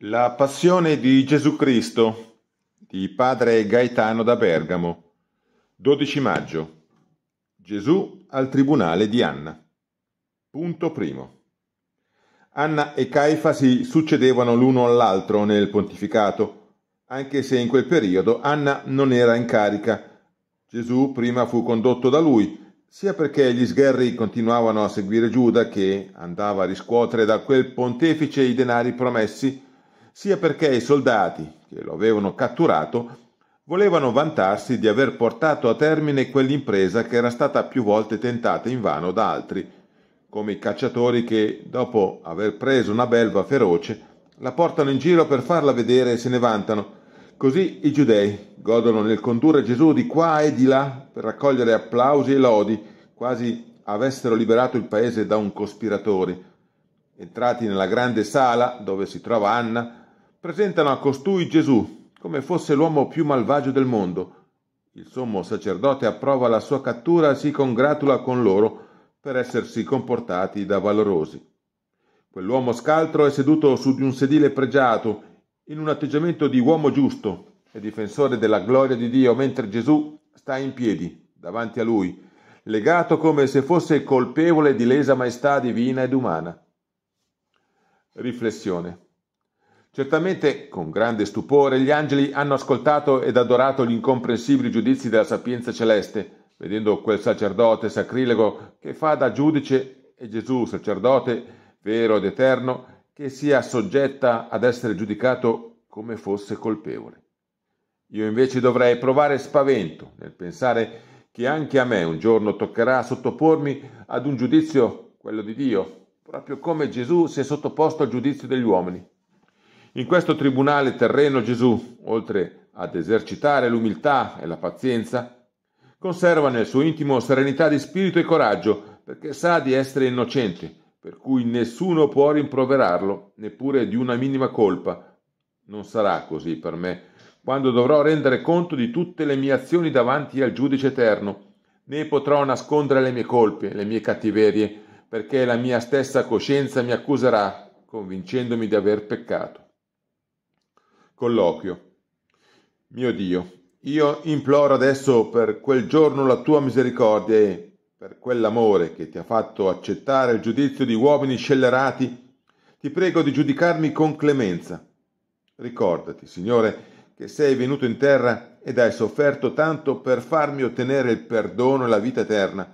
La Passione di Gesù Cristo di Padre Gaetano da Bergamo 12 maggio Gesù al tribunale di Anna Punto primo Anna e Caifa si succedevano l'uno all'altro nel pontificato, anche se in quel periodo Anna non era in carica. Gesù prima fu condotto da lui, sia perché gli sgherri continuavano a seguire Giuda che andava a riscuotere da quel pontefice i denari promessi, sia perché i soldati che lo avevano catturato volevano vantarsi di aver portato a termine quell'impresa che era stata più volte tentata invano da altri, come i cacciatori che, dopo aver preso una belva feroce, la portano in giro per farla vedere e se ne vantano. Così i giudei godono nel condurre Gesù di qua e di là per raccogliere applausi e lodi, quasi avessero liberato il paese da un cospiratore. Entrati nella grande sala dove si trova Anna, presentano a costui Gesù come fosse l'uomo più malvagio del mondo. Il sommo sacerdote approva la sua cattura e si congratula con loro per essersi comportati da valorosi. Quell'uomo scaltro è seduto su di un sedile pregiato, in un atteggiamento di uomo giusto e difensore della gloria di Dio, mentre Gesù sta in piedi davanti a lui, legato come se fosse colpevole di lesa maestà divina ed umana. Riflessione. Certamente, con grande stupore, gli angeli hanno ascoltato ed adorato gli incomprensibili giudizi della sapienza celeste, vedendo quel sacerdote sacrilego che fa da giudice e Gesù, sacerdote vero ed eterno, che sia soggetta ad essere giudicato come fosse colpevole. Io invece dovrei provare spavento nel pensare che anche a me un giorno toccherà sottopormi ad un giudizio, quello di Dio, proprio come Gesù si è sottoposto al giudizio degli uomini. In questo tribunale terreno Gesù, oltre ad esercitare l'umiltà e la pazienza, conserva nel suo intimo serenità di spirito e coraggio, perché sa di essere innocente, per cui nessuno può rimproverarlo, neppure di una minima colpa. Non sarà così per me, quando dovrò rendere conto di tutte le mie azioni davanti al giudice eterno, né potrò nascondere le mie colpe, le mie cattiverie, perché la mia stessa coscienza mi accuserà, convincendomi di aver peccato colloquio. Mio Dio, io imploro adesso per quel giorno la tua misericordia e per quell'amore che ti ha fatto accettare il giudizio di uomini scellerati, ti prego di giudicarmi con clemenza. Ricordati, Signore, che sei venuto in terra ed hai sofferto tanto per farmi ottenere il perdono e la vita eterna.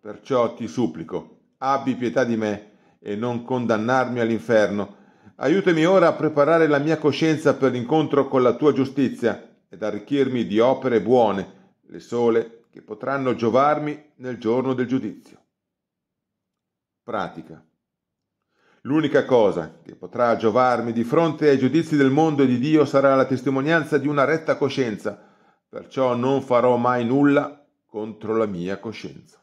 Perciò ti supplico, abbi pietà di me e non condannarmi all'inferno, Aiutami ora a preparare la mia coscienza per l'incontro con la tua giustizia ed arricchirmi di opere buone, le sole, che potranno giovarmi nel giorno del giudizio. Pratica. L'unica cosa che potrà giovarmi di fronte ai giudizi del mondo e di Dio sarà la testimonianza di una retta coscienza, perciò non farò mai nulla contro la mia coscienza.